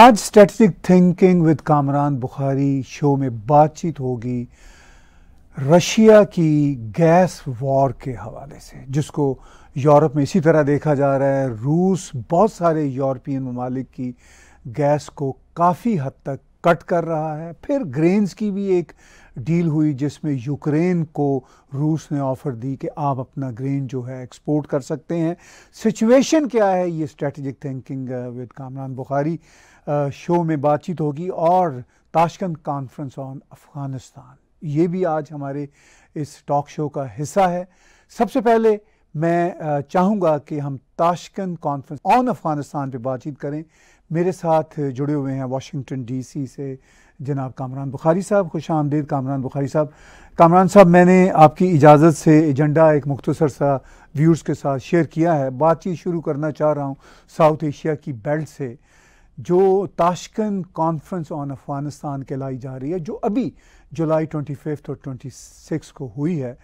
आज strategic thinking with Kamran Bukhari show में बातचीत होगी रशिया की गैस वॉर के हवाले से जिसको यूरोप में इसी तरह देखा जा रहा है रूस बहुत सारे यूरोपियन ममालिक की गैस को काफ़ी हद तक कट कर रहा है फिर ग्रेन्स की भी एक डील हुई जिसमें यूक्रेन को रूस ने ऑफ़र दी कि आप अपना ग्रेन जो है एक्सपोर्ट कर सकते हैं सिचुएशन क्या है ये strategic thinking with Kamran Bukhari show में बातचीत होगी और ताशकंद कॉन्फ्रेंस ऑन अफ़गानिस्तान ये भी आज हमारे इस टॉक शो का हिस्सा है सबसे पहले मैं चाहूँगा कि हम ताशकंद कॉन्फ्रेंस ऑन अफ़गानिस्तान पे बातचीत करें मेरे साथ जुड़े हुए हैं वाशिंगटन डीसी से जनाब कामरान बुखारी साहब खुश आमदेद कामरान बुखारी साहब कामरान साहब मैंने आपकी इजाज़त से एजेंडा एक मुख्तसर सा व्यूर्स के साथ शेयर किया है बातचीत शुरू करना चाह रहा हूँ साउथ एशिया की बेल्ट से जो ताशकन कॉन्फ्रेंस ऑन अफ़गानिस्तान कहलाई जा रही है जो अभी जुलाई ट्वेंटी फिफ्थ और ट्वेंटी सिक्स को हुई है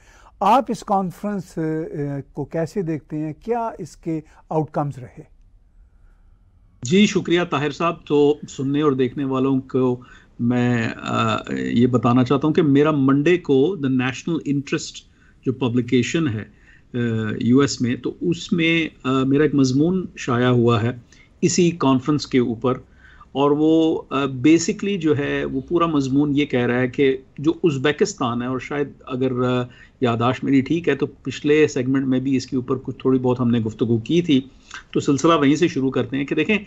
आप इस कॉन्फ्रेंस को कैसे देखते हैं क्या इसके आउटकम्स रहे जी शुक्रिया ताहिर साहब तो सुनने और देखने वालों को मैं आ, ये बताना चाहता हूँ कि मेरा मंडे को द नेशनल इंटरेस्ट जो पब्लिकेशन है यूएस में तो उसमें मेरा एक मजमून शाया हुआ है इसी कॉन्फ्रेंस के ऊपर और वो बेसिकली जो है वो पूरा मजमून ये कह रहा है कि जो उज़्बेकिस्तान है और शायद अगर यादाश्त मेरी ठीक है तो पिछले सेगमेंट में भी इसके ऊपर कुछ थोड़ी बहुत हमने गुफ्तु की थी तो सिलसिला वहीं से शुरू करते हैं कि देखें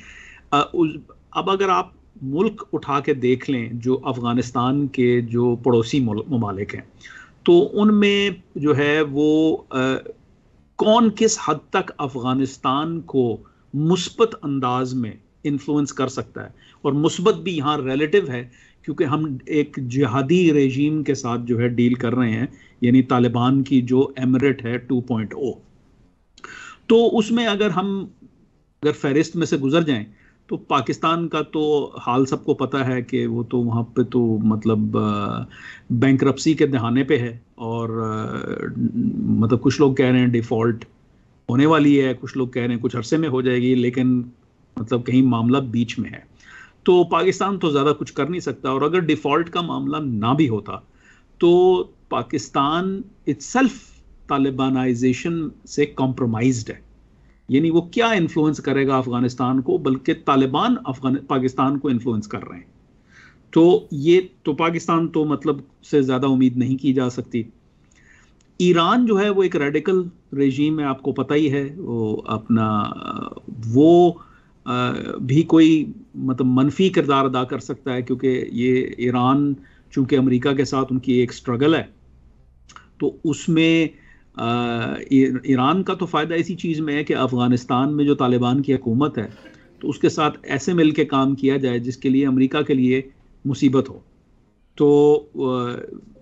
अब अगर आप मुल्क उठा के देख लें जो अफ़गानिस्तान के जो पड़ोसी ममालिक हैं तो उनमें जो है वो आ, कौन किस हद तक अफ़गानिस्तान को मुस्बत अंदाज में इन्फ्लुएंस कर सकता है और मुस्बत भी यहाँ रिलेटिव है क्योंकि हम एक जिहादी रेजीम के साथ जो है डील कर रहे हैं यानी तालिबान की जो एमरेट है 2.0 तो उसमें अगर हम अगर फहरिस्त में से गुजर जाएं तो पाकिस्तान का तो हाल सबको पता है कि वो तो वहाँ पे तो मतलब बैंक के दहाने पे है और मतलब कुछ लोग कह रहे हैं डिफ़ॉल्ट होने वाली है कुछ लोग कह रहे हैं कुछ अरसे में हो जाएगी लेकिन मतलब कहीं मामला बीच में है तो पाकिस्तान तो ज़्यादा कुछ कर नहीं सकता और अगर डिफ़ॉल्ट का मामला ना भी होता तो पाकिस्तान इट्सल्फ तालिबानाइजेशन से कॉम्प्रोमाइज है यानी वो क्या इन्फ्लुएंस करेगा अफगानिस्तान को बल्कि तालिबान अफगान पाकिस्तान को इन्फ्लुएंस कर रहे हैं तो ये तो पाकिस्तान तो मतलब से ज़्यादा उम्मीद नहीं की जा सकती ईरान जो है वो एक रेडिकल रेजीम है आपको पता ही है वो अपना वो भी कोई मतलब मनफी किरदार अदा कर सकता है क्योंकि ये ईरान चूंकि अमेरिका के साथ उनकी एक स्ट्रगल है तो उसमें ईरान का तो फ़ायदा इसी चीज़ में है कि अफ़गानिस्तान में जो तालिबान की हकूमत है तो उसके साथ ऐसे मिल के काम किया जाए जिसके लिए अमेरिका के लिए मुसीबत हो तो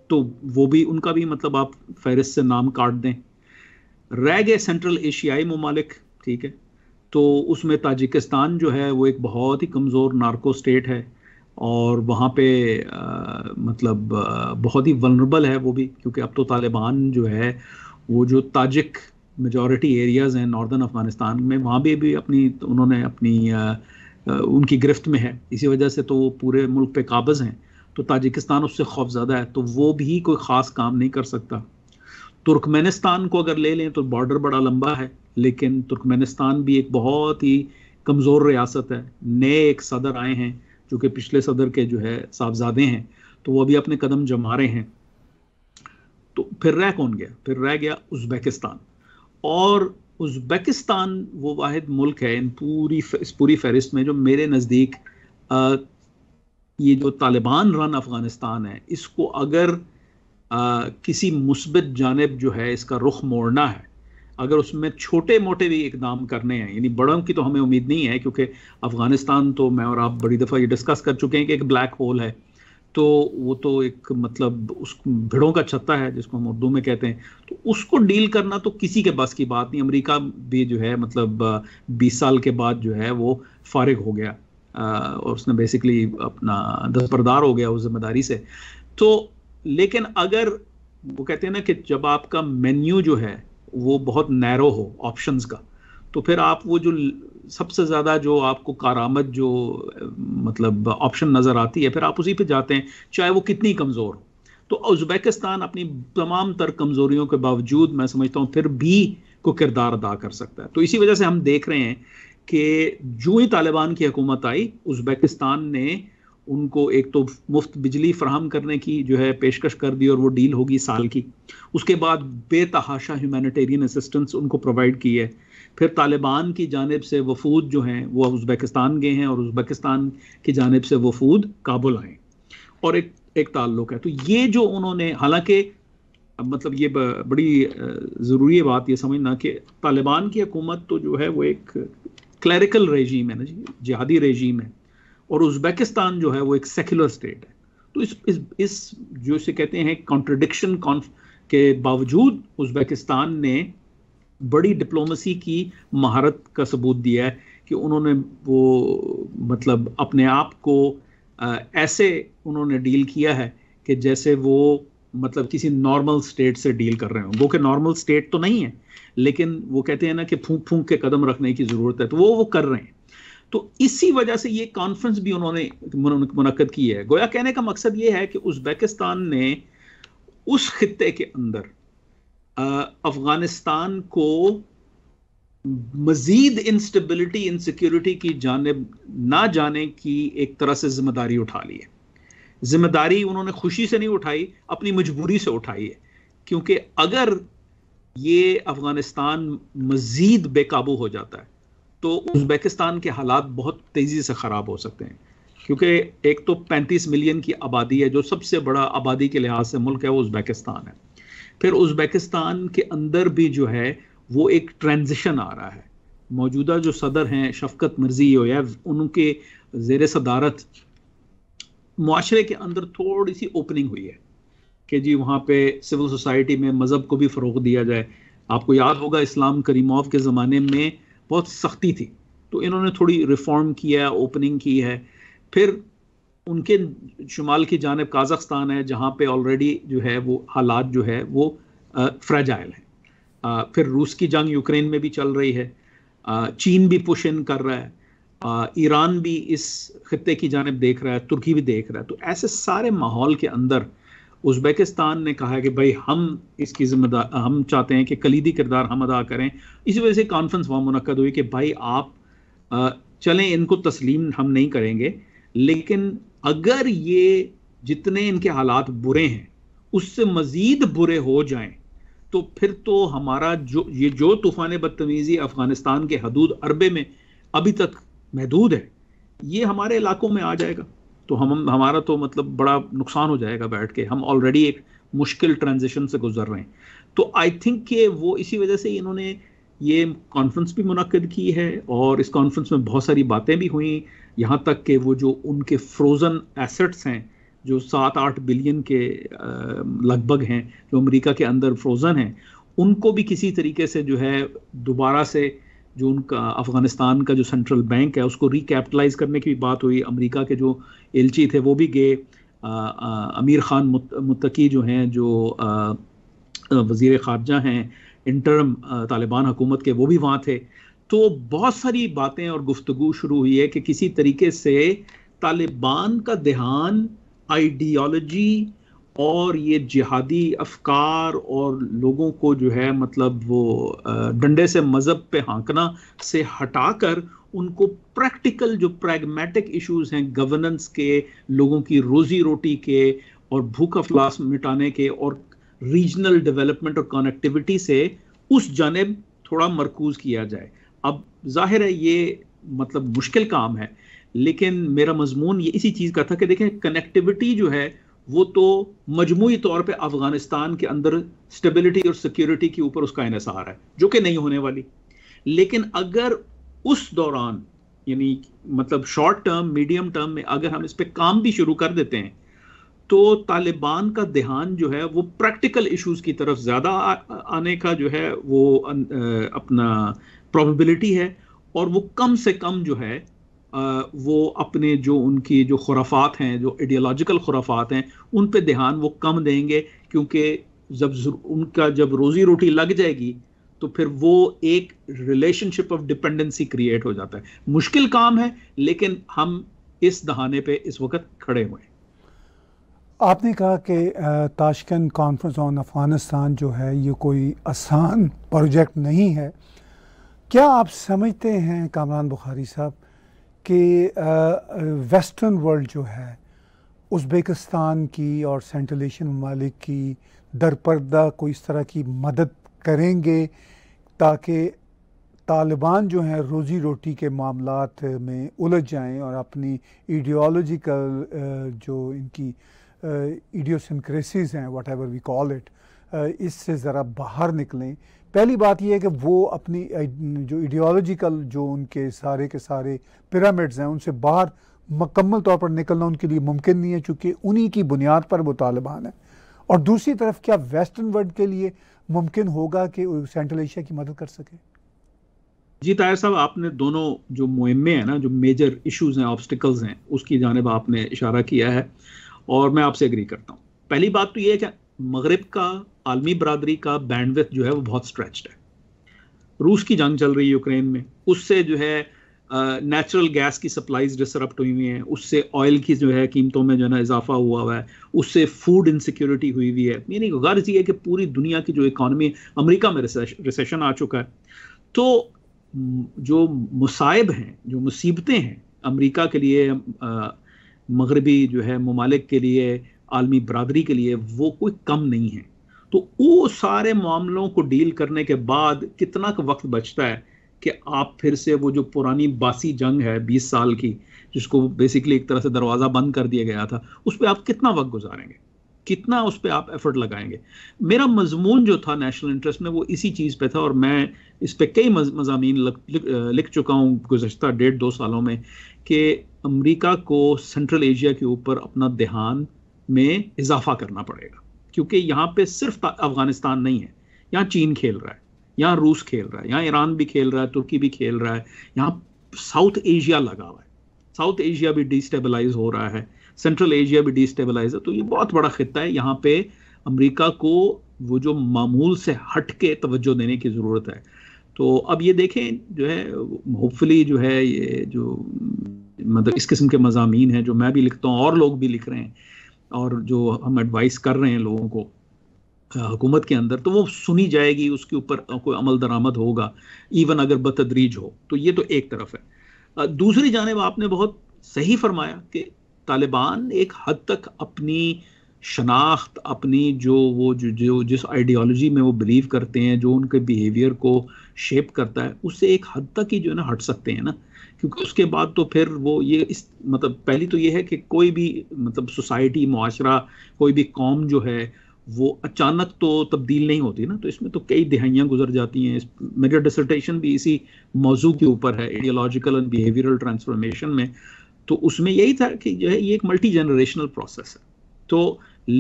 तो वो भी उनका भी मतलब आप फहरिस्त से नाम काट दें रह गए सेंट्रल एशियाई ममालिक ठीक है तो उसमें ताजिकिस्तान जो है वो एक बहुत ही कमज़ोर नार्को स्टेट है और वहाँ पे आ, मतलब आ, बहुत ही वनरेबल है वो भी क्योंकि अब तो तालिबान जो है वो जो ताजिक मेजॉरिटी एरियाज़ हैं नॉर्दर्न अफ़गानिस्तान में वहाँ भी भी अपनी उन्होंने अपनी आ, उनकी गिरफ्त में है इसी वजह से तो वो पूरे मुल्क पे काबज़ हैं तो ताजिकिस्तान उससे खौफ ज़्यादा है तो वो भी कोई ख़ास काम नहीं कर सकता तुर्कमेनिस्तान को अगर ले लें तो बॉर्डर बड़ा लंबा है लेकिन तुर्कमेनिस्तान भी एक बहुत ही कमज़ोर रियासत है नए एक सदर आए हैं जो कि पिछले सदर के जो है साहबजादे हैं तो वो अभी अपने कदम जमा रहे हैं तो फिर रह कौन गया फिर रह गया उज्बेकिस्तान और उज्बेकिस्तान वो वाद मुल्क है इन पूरी इस पूरी फहरिस्त में जो मेरे नज़दीक ये जो तालिबान रन अफ़गानिस्तान है इसको अगर आ, किसी मुस्बत जानब जो है इसका रुख मोड़ना है अगर उसमें छोटे मोटे भी इकदाम करने हैं यानी बड़ों की तो हमें उम्मीद नहीं है क्योंकि अफ़गानिस्तान तो मैं और आप बड़ी दफ़ा ये डिस्कस कर चुके हैं कि एक ब्लैक होल है तो वो तो एक मतलब उस भिड़ों का छत्ता है जिसको हम उर्दू में कहते हैं तो उसको डील करना तो किसी के बस की बात नहीं अमेरिका भी जो है मतलब बीस साल के बाद जो है वो फारिग हो गया और उसने बेसिकली अपना दस्तरदार हो गया उस जिम्मेदारी से तो लेकिन अगर वो कहते हैं ना कि जब आपका मेन्यू जो है वो बहुत नैरो हो ऑप्शंस का तो फिर आप वो जो सबसे ज़्यादा जो आपको कारामद जो मतलब ऑप्शन नज़र आती है फिर आप उसी पे जाते हैं चाहे वो कितनी कमज़ोर हो तो उज्बेकिस्तान अपनी तमाम तर कमज़ोरियों के बावजूद मैं समझता हूँ फिर भी को किरदार अदा कर सकता है तो इसी वजह से हम देख रहे हैं कि जो ही तालिबान की हुकूमत आई उज़्बेकिस्तान ने उनको एक तो मुफ्त बिजली फ्राहम करने की जो है पेशकश कर दी और वो डील होगी साल की उसके बाद बेतहाशा ह्यूमैनिटेरियन असिस्टेंस उनको प्रोवाइड की है फिर तालिबान की जानब से वफूद जो हैं वो उज़्बेकिस्तान गए हैं और उज़्बेकिस्तान की जानब से वफूद काबुल आए और एक एक ताल्लुक है तो ये जो उन्होंने हालांकि मतलब ये बड़ी ज़रूरी बात ये समझना कि तालिबान की हुकूमत तो जो है वो एक क्लैरिकल रेजीम है ना जी जिहादी रेजीम है और उज्बेकिस्तान जो है वो एक सेक्युलर स्टेट है तो इस इस इस जो इसे कहते हैं कॉन्ट्रडिक्शन के बावजूद उज्बेकिस्तान ने बड़ी डिप्लोमेसी की महारत का सबूत दिया है कि उन्होंने वो मतलब अपने आप को ऐसे उन्होंने डील किया है कि जैसे वो मतलब किसी नॉर्मल स्टेट से डील कर रहे हो वो के नॉर्मल स्टेट तो नहीं है लेकिन वो कहते हैं ना कि फूंक फूंक के कदम रखने की ज़रूरत है तो वो वो कर रहे हैं तो इसी वजह से ये कॉन्फ्रेंस भी उन्होंने मुनद की है गोया कहने का मकसद ये है कि उज़्बेकिस्तान ने उस खत्े के अंदर अफगानिस्तान को मजीद इंस्टेबिलिटी इनसिक्योरिटी की जानब ना जाने की एक तरह से जिम्मेदारी उठा ली है जिम्मेदारी उन्होंने खुशी से नहीं उठाई अपनी मजबूरी से उठाई है क्योंकि अगर ये अफगानिस्तान मज़ीद बेकाबू हो जाता है तो उज्बेकिस्तान के हालात बहुत तेज़ी से ख़राब हो सकते हैं क्योंकि एक तो 35 मिलियन की आबादी है जो सबसे बड़ा आबादी के लिहाज से मुल्क है वो उज्बेकिस्तान है फिर उज्बेकिस्तान के अंदर भी जो है वो एक ट्रांजिशन आ रहा है मौजूदा जो सदर हैं शफकत मर्जी उनके जेर सदारत माशरे के अंदर थोड़ी सी ओपनिंग हुई है कि जी वहाँ पे सिविल सोसाइटी में मज़हब को भी फ़रोग दिया जाए आपको याद होगा इस्लाम करीमोव के ज़माने में बहुत सख्ती थी तो इन्होंने थोड़ी रिफॉर्म किया है ओपनिंग की है फिर उनके शुमाल की जानब काजस्तान है जहाँ पे ऑलरेडी जो है वो हालात जो है वो फ्रेजाइल हैं फिर रूस की जंग यूक्रेन में भी चल रही है आ, चीन भी पुश इन कर रहा है ईरान भी इस खत्े की जानब देख रहा है तुर्की भी देख रहा है तो ऐसे सारे माहौल के अंदर उज़्बेकिस्तान ने कहा है कि भाई हम इसकी जिम्मेदार हम चाहते हैं कि कलीदी किरदार हम अदा करें इसी वजह से कॉन्फ्रेंस वहाँ मुनद हुई कि भाई आप चलें इनको तस्लीम हम नहीं करेंगे लेकिन अगर ये जितने इनके हालात बुरे हैं उससे मज़ीद बुरे हो जाएं तो फिर तो हमारा जो ये जो तूफ़ान बदतमीज़ी अफ़गानिस्तान के हदूद अरबे में अभी तक महदूद है ये हमारे इलाकों में आ जाएगा तो हम हमारा तो मतलब बड़ा नुकसान हो जाएगा बैठ के हम ऑलरेडी एक मुश्किल ट्रांजिशन से गुजर रहे हैं तो आई थिंक कि वो इसी वजह से इन्होंने ये कॉन्फ्रेंस भी मुनद की है और इस कॉन्फ्रेंस में बहुत सारी बातें भी हुई यहाँ तक कि वो जो उनके फ्रोज़न एसेट्स हैं जो सात आठ बिलियन के लगभग हैं जो अमेरिका के अंदर फ्रोज़न हैं उनको भी किसी तरीके से जो है दोबारा से जो उनका अफगानिस्तान का जो सेंट्रल बैंक है उसको रिकैपिटलाइज करने की भी बात हुई अमेरिका के जो एलची थे वो भी गए अमीर खान मुतकी जो हैं जो वजीर खारजा हैं इंटरम तालिबान हुकूमत के वो भी वहाँ थे तो बहुत सारी बातें और गुफ्तु शुरू हुई है कि किसी तरीके से तालिबान का ध्यान आइडियोलॉजी और ये जिहादी अफकार और लोगों को जो है मतलब वो डंडे से मज़हब पे हाँकना से हटाकर उनको प्रैक्टिकल जो प्रैग्मेटिक इश्यूज हैं गवर्नेंस के लोगों की रोजी रोटी के और भूख अफलास मिटाने के और रीजनल डेवलपमेंट और कनेक्टिविटी से उस जानब थोड़ा मरकूज किया जाए अब जाहिर है ये मतलब मुश्किल काम है लेकिन मेरा मजमून ये इसी चीज़ का था कि देखें कनेक्टिविटी जो है वो तो मजमू तौर पर अफगानिस्तान के अंदर स्टेबिलिटी और सिक्योरिटी के ऊपर उसका इनसार है जो कि नहीं होने वाली लेकिन अगर उस दौरान यानी मतलब शॉर्ट टर्म मीडियम टर्म में अगर हम इस पर काम भी शुरू कर देते हैं तो तालिबान का ध्यान जो है वो प्रैक्टिकल इश्यूज की तरफ ज़्यादा आने का जो है वो अपना प्रॉबिलिटी है और वो कम से कम जो है वो अपने जो उनकी जो खुराफात हैं जो आइडियोलॉजिकल खुराफात हैं उन पे ध्यान वो कम देंगे क्योंकि जब उनका जब रोज़ी रोटी लग जाएगी तो फिर वो एक रिलेशनशिप ऑफ डिपेंडेंसी क्रिएट हो जाता है मुश्किल काम है लेकिन हम इस दहाने पे इस वक्त खड़े हुए आपने कहा कि ताशकन कॉन्फ्रेंस ऑन अफ़गानिस्तान जो है ये कोई आसान प्रोजेक्ट नहीं है क्या आप समझते हैं कामरान बुखारी साहब कि वेस्टर्न वर्ल्ड जो है उज़्बेकिस्तान की और सेंट्रल एशियन ममालिक की दरपर्दा कोई इस तरह की मदद करेंगे ताकि तालिबान जो हैं रोज़ी रोटी के मामलों में उलझ जाएं और अपनी आइडियोलॉजिकल जो इनकी इडियोसिनक्रेसीज़ हैं whatever we call it इससे ज़रा बाहर निकलें पहली बात यह है कि वो अपनी जो आइडियोलॉजिकल जो उनके सारे के सारे पिरामिड्स हैं उनसे बाहर मकम्मल तौर पर निकलना उनके लिए मुमकिन नहीं है चूँकि उन्हीं की बुनियाद पर वो तालिबान है और दूसरी तरफ क्या वेस्टर्न वर्ल्ड के लिए मुमकिन होगा कि सेंट्रल एशिया की मदद कर सके जी तायर साहब आपने दोनों जो मुहिमे हैं ना जो मेजर इश्यूज हैं ऑब्स्टिकल्स हैं उसकी जानब आपने इशारा किया है और मैं आपसे एग्री करता हूँ पहली बात तो ये है कि मगरब का आलमी बरदरी का बैंडविथ जो है वो बहुत स्ट्रेच्ड है रूस की जंग चल रही है यूक्रेन में उससे जो है नेचुरल गैस की सप्लाईज डिसरप्ट हुई हुई हैं उससे ऑयल की जो है कीमतों में जो है ना इजाफा हुआ हुआ है उससे फूड इनसिक्योरिटी हुई हुई है यानी गर्ज ये है कि पूरी दुनिया की जो इकॉनमी अमेरिका में रिसेशन आ चुका है तो जो मुसाइब हैं जो मुसीबतें हैं अमेरिका के लिए मगरबी जो है ममालिक के लिए आलमी बरदरी के लिए वो कोई कम नहीं है तो वो सारे मामलों को डील करने के बाद कितना का वक्त बचता है कि आप फिर से वो जो पुरानी बासी जंग है बीस साल की जिसको बेसिकली एक तरह से दरवाज़ा बंद कर दिया गया था उस पर आप कितना वक्त गुजारेंगे कितना उस पर आप एफर्ट लगाएंगे मेरा मजमून जो था नेशनल इंटरेस्ट में वो इसी चीज़ पे था और मैं इस पर कई मजामी लिख चुका हूँ गुजशत डेढ़ दो सालों में कि अमेरिका को सेंट्रल एशिया के ऊपर अपना ध्यान में इजाफा करना पड़ेगा क्योंकि यहाँ पे सिर्फ अफगानिस्तान नहीं है यहाँ चीन खेल रहा है यहाँ रूस खेल रहा है यहाँ ईरान भी खेल रहा है तुर्की भी खेल रहा है यहाँ साउथ एशिया लगा हुआ है साउथ एशिया भी डिस्टेबलाइज हो रहा है सेंट्रल एशिया भी डिस्टेबलाइज है तो ये बहुत बड़ा खत्ता है यहाँ पे अमरीका को वो जो मामूल से हट के तवज्जो देने की ज़रूरत है तो अब ये देखें जो है होपफुली जो है ये जो मतलब इस किस्म के मजामी हैं जो मैं भी लिखता हूँ और लोग भी लिख रहे हैं और जो हम एडवाइस कर रहे हैं लोगों को हुकूमत के अंदर तो वो सुनी जाएगी उसके ऊपर कोई अमल दरामद होगा इवन अगर बतदरीज हो तो ये तो एक तरफ है दूसरी जानब आपने बहुत सही फरमाया कि तालिबान एक हद तक अपनी शनाख्त अपनी जो वो जो, जो जिस आइडियोलॉजी में वो बिलीव करते हैं जो उनके बिहेवियर को शेप करता है उससे एक हद तक ही जो है ना हट सकते हैं ना क्योंकि उसके बाद तो फिर वो ये इस मतलब पहली तो ये है कि कोई भी मतलब सोसाइटी माशरा कोई भी कौम जो है वो अचानक तो तब्दील नहीं होती ना तो इसमें तो कई दिहाइयाँ गुजर जाती हैं मेरा डिसर्टेशन भी इसी मौजू के ऊपर है आइडियोलॉजिकल एंड बिहेवियरल ट्रांसफॉर्मेशन में तो उसमें यही था कि जो है ये एक मल्टी जनरेशनल प्रोसेस है तो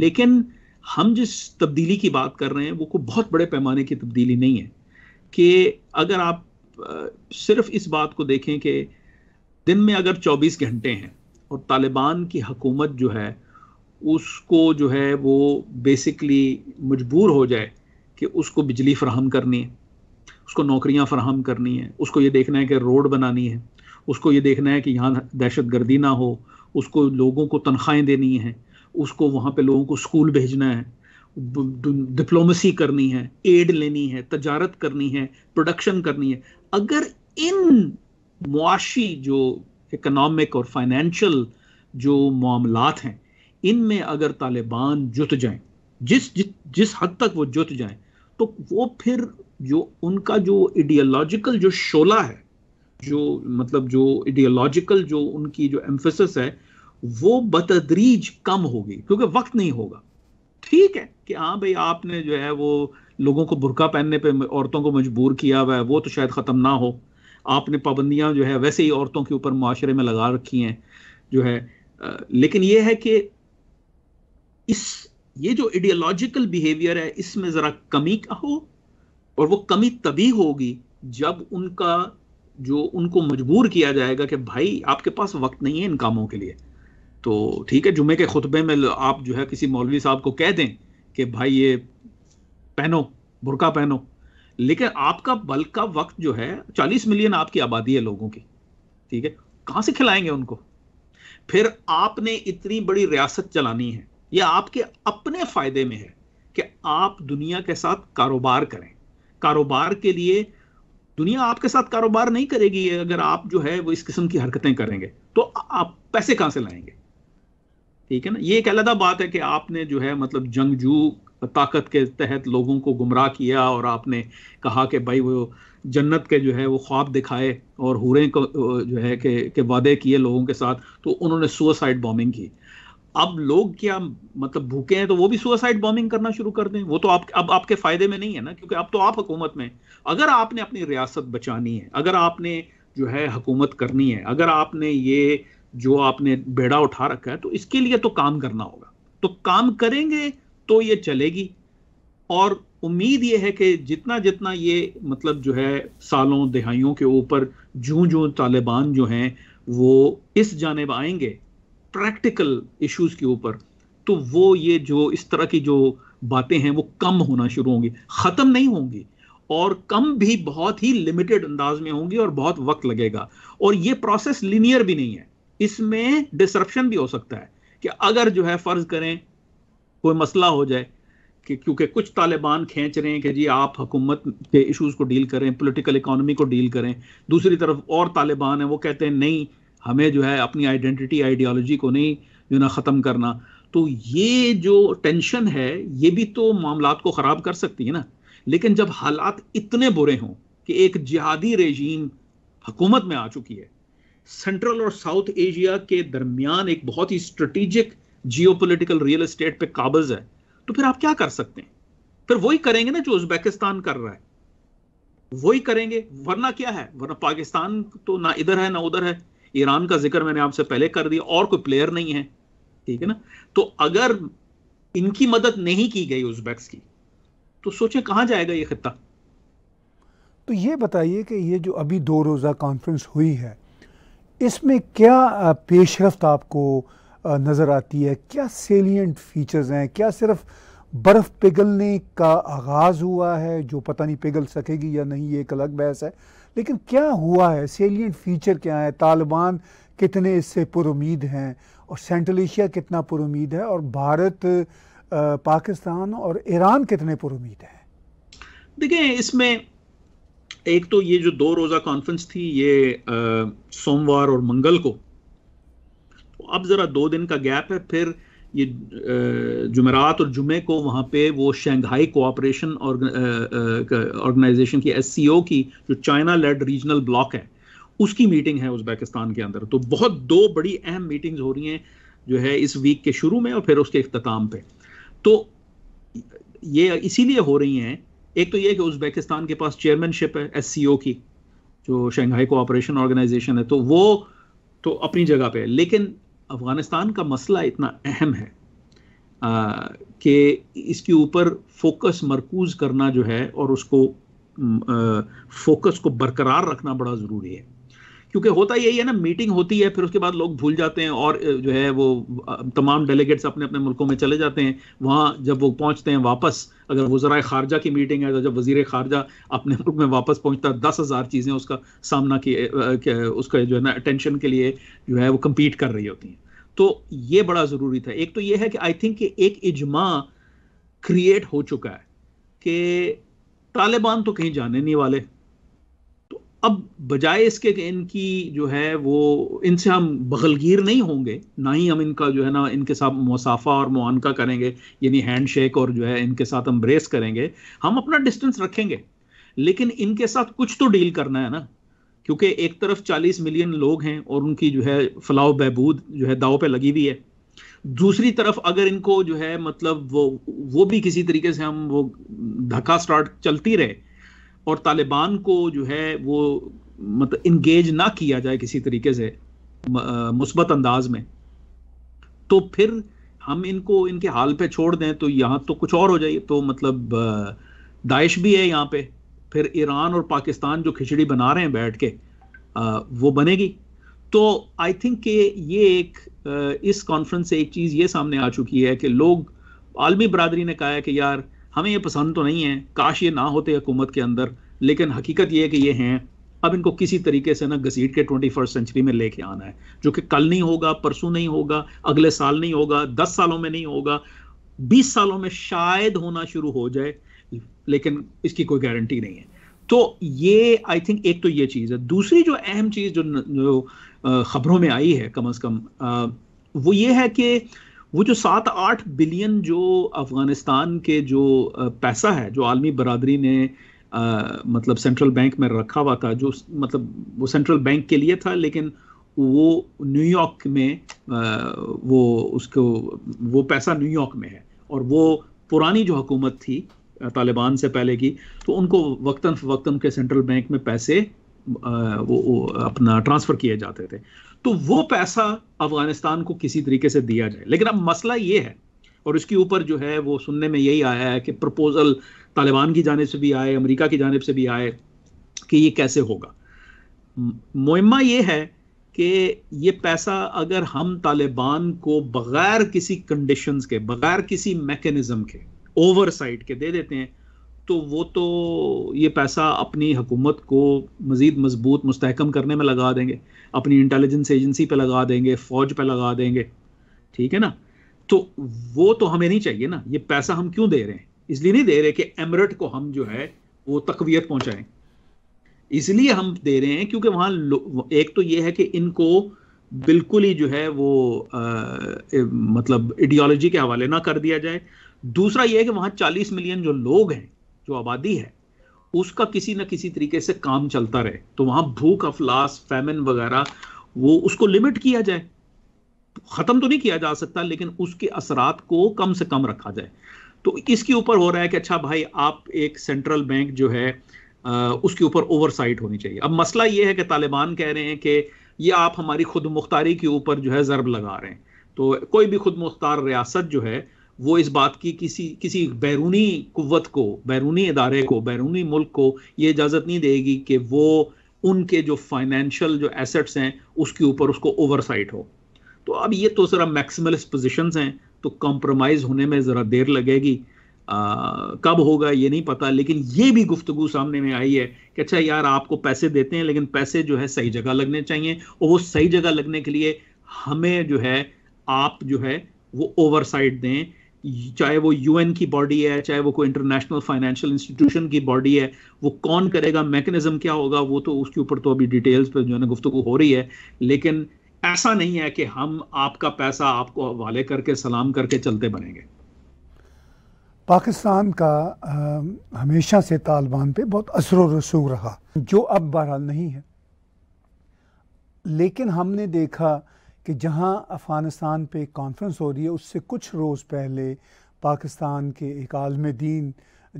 लेकिन हम जिस तब्दीली की बात कर रहे हैं वो को बहुत बड़े पैमाने की तब्दीली नहीं है कि अगर आप सिर्फ इस बात को देखें कि दिन में अगर 24 घंटे हैं और तालिबान की हकूमत जो है उसको जो है वो बेसिकली मजबूर हो जाए कि उसको बिजली फ्राहम करनी है उसको नौकरियां फ्राहम करनी है उसको ये देखना है कि रोड बनानी है उसको ये देखना है कि यहाँ दहशत गर्दी ना हो उसको लोगों को तनख्वाहें देनी हैं उसको वहाँ पे लोगों को स्कूल भेजना है डिप्लोमेसी करनी है एड लेनी है तजारत करनी है प्रोडक्शन करनी है अगर इन मुआशी जो इकनॉमिक और फाइनेंशियल जो मामलात हैं इनमें अगर तालिबान जुट जाएं जिस जिस हद तक वो जुट जाएं तो वो फिर जो उनका जो आइडियोलॉजिकल जो शोला है जो मतलब जो आइडियोलॉजिकल जो उनकी जो एम्फेसिस है वो बतदरीज कम होगी क्योंकि वक्त नहीं होगा ठीक है कि हाँ भाई आपने जो है वो लोगों को बुरका पहनने पे औरतों को मजबूर किया हुआ है वो तो शायद ख़त्म ना हो आपने पाबंदियाँ जो है वैसे ही औरतों के ऊपर माशरे में लगा रखी हैं जो है आ, लेकिन ये है कि इस ये जो आइडियोलॉजिकल बिहेवियर है इसमें ज़रा कमी का हो और वो कमी तभी होगी जब उनका जो उनको मजबूर किया जाएगा कि भाई आपके पास वक्त नहीं है इन कामों के लिए तो ठीक है जुमे के खुतबे में आप जो है किसी मौलवी साहब को कह दें कि भाई ये पहनो बुरका पहनो लेकिन आपका बल का वक्त जो है चालीस मिलियन आपकी आबादी है लोगों की ठीक है कहाँ से खिलाएंगे उनको फिर आपने इतनी बड़ी रियासत चलानी है यह आपके अपने फायदे में है कि आप दुनिया के साथ कारोबार करें कारोबार के लिए दुनिया आपके साथ कारोबार नहीं करेगी अगर आप जो है वो इस किस्म की हरकतें करेंगे तो आप पैसे कहां से लाएंगे ठीक है ना ये एक अलहदा बात है कि आपने जो है मतलब जंगजू ताकत के तहत लोगों को गुमराह किया और आपने कहा कि भाई वो जन्नत के जो है वो ख्वाब दिखाए और हुरे को जो है के, के वादे किए लोगों के साथ तो उन्होंने सुसाइड बॉम्बिंग की अब लोग क्या मतलब भूखे हैं तो वो भी सुसाइड बॉम्बिंग करना शुरू कर दें वो तो आप अब आपके फायदे में नहीं है ना क्योंकि अब तो आप हुकूमत में अगर आपने अपनी रियासत बचानी है अगर आपने जो है हुकूमत करनी है अगर आपने ये जो आपने बेड़ा उठा रखा है तो इसके लिए तो काम करना होगा तो काम करेंगे तो ये चलेगी और उम्मीद ये है कि जितना जितना ये मतलब जो है सालों दहाइयों के ऊपर जू जू तालिबान जो हैं वो इस जानेब आएंगे प्रैक्टिकल इश्यूज के ऊपर तो वो ये जो इस तरह की जो बातें हैं वो कम होना शुरू होंगी ख़त्म नहीं होंगी और कम भी बहुत ही लिमिटेड अंदाज में होंगी और बहुत वक्त लगेगा और ये प्रोसेस लिनियर भी नहीं है इसमें डिसरप्शन भी हो सकता है कि अगर जो है फर्ज करें कोई मसला हो जाए कि क्योंकि कुछ तालिबान खींच रहे हैं कि जी आप हुकूमत के इश्यूज को डील करें पॉलिटिकल इकोनॉमी को डील करें दूसरी तरफ और तालिबान हैं वो कहते हैं नहीं हमें जो है अपनी आइडेंटिटी आइडियोलॉजी को नहीं जो ना ख़त्म करना तो ये जो टेंशन है ये भी तो मामला को ख़राब कर सकती है ना लेकिन जब हालात इतने बुरे हों कि एक जिहादी रेजीम हुकूमत में आ चुकी है सेंट्रल और साउथ एशिया के दरमियान एक बहुत ही स्ट्रेटेजिक जियोपॉलिटिकल रियल एस्टेट पे काबज है तो फिर आप क्या कर सकते हैं फिर वही करेंगे ना जो उज्बेकिस्तान कर रहा है वही करेंगे वरना क्या है वरना पाकिस्तान तो ना इधर है ना उधर है ईरान का जिक्र मैंने आपसे पहले कर दिया और कोई प्लेयर नहीं है ठीक है ना तो अगर इनकी मदद नहीं की गई उज्बेक्स की तो सोचें कहां जाएगा ये खत्ता तो ये बताइए कि ये जो अभी दो रोज़ा कॉन्फ्रेंस हुई है इसमें क्या पेशरफ आपको नज़र आती है क्या सेलियंट फीचर्स हैं क्या सिर्फ बर्फ़ पिघलने का आगाज़ हुआ है जो पता नहीं पिघल सकेगी या नहीं ये एक अलग बहस है लेकिन क्या हुआ है सेलियंट फीचर क्या है तालिबान कितने इससे पुरुद हैं और सेंट्रल एशिया कितना पुरुद है और भारत पाकिस्तान और ईरान कितने पुरुद हैं देखिए इसमें एक तो ये जो दो रोज़ा कॉन्फ्रेंस थी ये सोमवार और मंगल को तो अब ज़रा दो दिन का गैप है फिर ये जुमेरात और जुमे को वहाँ पे वो शंघाई कोऑपरेशन ऑर्गेनाइजेशन की एस की जो चाइना लेड रीजनल ब्लॉक है उसकी मीटिंग है उज्बेकिस्तान के अंदर तो बहुत दो बड़ी अहम मीटिंग्स हो रही हैं जो है इस वीक के शुरू में और फिर उसके अख्ताम पे तो ये इसीलिए हो रही हैं एक तो ये कि उज्बेकिस्तान के पास चेयरमैनशिप है एस की जो शंघाई कोऑपरेशन ऑर्गेनाइजेशन है तो वो तो अपनी जगह पे है लेकिन अफ़गानिस्तान का मसला इतना अहम है कि इसके ऊपर फोकस मरकूज़ करना जो है और उसको आ, फोकस को बरकरार रखना बड़ा ज़रूरी है क्योंकि होता यही है ना मीटिंग होती है फिर उसके बाद लोग भूल जाते हैं और जो है वो तमाम डेलीगेट्स अपने अपने मुल्कों में चले जाते हैं वहाँ जब वो पहुँचते हैं वापस अगर वजरा खारजा की मीटिंग है तो जब वजीर खारजा अपने मुल्क में वापस पहुँचता है दस हज़ार चीज़ें उसका सामना किए उसका जो है ना अटेंशन के लिए जो है वो कम्पीट कर रही होती हैं तो ये बड़ा ज़रूरी था एक तो ये है कि आई थिंक एक इजमा क्रिएट हो चुका है कि तालिबान तो कहीं जाने नहीं वाले अब बजाय इसके कि इनकी जो है वो इनसे हम बगलगीर नहीं होंगे ना ही हम इनका जो है ना इनके साथ मुसाफा और मुआनका करेंगे यानी हैंड शेक और जो है इनके साथ हम ब्रेस करेंगे हम अपना डिस्टेंस रखेंगे लेकिन इनके साथ कुछ तो डील करना है ना क्योंकि एक तरफ 40 मिलियन लोग हैं और उनकी जो है फलाह बहबूद जो है दाव पे लगी हुई है दूसरी तरफ अगर इनको जो है मतलब वो वो भी किसी तरीके से हम वो धक्का स्टार्ट चलती रहे और तालिबान को जो है वो मतलब इंगेज ना किया जाए किसी तरीके से मुस्बत अंदाज में तो फिर हम इनको इनके हाल पे छोड़ दें तो यहाँ तो कुछ और हो जाए तो मतलब दाइश भी है यहाँ पे फिर ईरान और पाकिस्तान जो खिचड़ी बना रहे हैं बैठ के वो बनेगी तो आई थिंक कि ये एक इस कॉन्फ्रेंस से एक चीज़ ये सामने आ चुकी है कि लोग आलमी बरदरी ने कहा है कि यार हमें ये पसंद तो नहीं है काश ये ना होते हुकूमत के अंदर लेकिन हकीकत ये है कि ये हैं अब इनको किसी तरीके से ना घसीट के ट्वेंटी फर्स्ट सेंचुरी में लेके आना है जो कि कल नहीं होगा परसों नहीं होगा अगले साल नहीं होगा दस सालों में नहीं होगा बीस सालों में शायद होना शुरू हो जाए लेकिन इसकी कोई गारंटी नहीं है तो ये आई थिंक एक तो ये चीज़ है दूसरी जो अहम चीज़ जो, जो खबरों में आई है कम अज़ कम वो ये है कि वो जो सात आठ बिलियन जो अफगानिस्तान के जो पैसा है जो आलमी बरदरी ने आ, मतलब सेंट्रल बैंक में रखा हुआ था जो मतलब वो सेंट्रल बैंक के लिए था लेकिन वो न्यूयॉर्क में आ, वो उसको वो पैसा न्यूयॉर्क में है और वो पुरानी जो हुकूमत थी तालिबान से पहले की तो उनको वक्ता फवक्ता के सेंट्रल बैंक में पैसे आ, वो, वो अपना ट्रांसफ़र किए जाते थे तो वो पैसा अफगानिस्तान को किसी तरीके से दिया जाए लेकिन अब मसला ये है और उसके ऊपर जो है वो सुनने में यही आया है कि प्रपोजल तालिबान की जानब से भी आए अमरीका की जानब से भी आए कि ये कैसे होगा मुहिमा ये है कि ये पैसा अगर हम तालिबान को बगैर किसी कंडीशंस के बगैर किसी मैकेनिज्म के ओवरसाइट के दे देते हैं तो वो तो ये पैसा अपनी हुकूमत को मज़ीद मजबूत मुस्तकम करने में लगा देंगे अपनी इंटेलिजेंस एजेंसी पे लगा देंगे फ़ौज पे लगा देंगे ठीक है ना तो वो तो हमें नहीं चाहिए ना ये पैसा हम क्यों दे रहे हैं इसलिए नहीं दे रहे कि एमरेट को हम जो है वो तकवीत पहुंचाएं इसलिए हम दे रहे हैं क्योंकि वहाँ एक तो ये है कि इनको बिल्कुल ही जो है वो आ, मतलब आइडियोलॉजी के हवाले ना कर दिया जाए दूसरा ये है कि वहाँ 40 मिलियन जो लोग हैं जो आबादी है उसका किसी ना किसी तरीके से काम चलता रहे तो वहां भूख अफलास फैमिन वगैरह वो उसको लिमिट किया जाए खत्म तो नहीं किया जा सकता लेकिन उसके असरात को कम से कम रखा जाए तो इसके ऊपर हो रहा है कि अच्छा भाई आप एक सेंट्रल बैंक जो है आ, उसके ऊपर ओवरसाइट होनी चाहिए अब मसला ये है कि तालिबान कह रहे हैं कि ये आप हमारी खुद मुख्तारी के ऊपर जो है ज़रब लगा रहे हैं तो कोई भी खुद मुख्तार रियासत जो है वो इस बात की किसी किसी बैरूनी कुत को बैरूनी इदारे को बैरूनी मुल्क को ये इजाज़त नहीं देगी कि वो उनके जो फाइनेंशियल जो एसेट्स हैं उसके ऊपर उसको ओवरसाइट हो तो अब ये तो ज़रा मैक्सिमलिस्ट पोजिशन हैं तो कॉम्प्रोमाइज़ होने में ज़रा देर लगेगी आ, कब होगा ये नहीं पता लेकिन ये भी गुफ्तु सामने में आई है कि अच्छा यार आपको पैसे देते हैं लेकिन पैसे जो है सही जगह लगने चाहिए और वो सही जगह लगने के लिए हमें जो है आप जो है वो ओवरसाइट दें चाहे वो यूएन की बॉडी है चाहे वो कोई इंटरनेशनल फाइनेंशियल इंस्टीट्यूशन की बॉडी है वो कौन करेगा मैकेनिज्म क्या होगा वो तो उसके ऊपर तो अभी डिटेल्स पर जो है ना गुफ्तु हो रही है लेकिन ऐसा नहीं है कि हम आपका पैसा आपको हवाले करके सलाम करके चलते बनेंगे पाकिस्तान का आ, हमेशा से तालिबान पे बहुत असर रसूख रहा जो अब बहरहाल नहीं है लेकिन हमने देखा कि जहां अफ़गानिस्तान पे कॉन्फ्रेंस हो रही है उससे कुछ रोज़ पहले पाकिस्तान के एक आलम दीन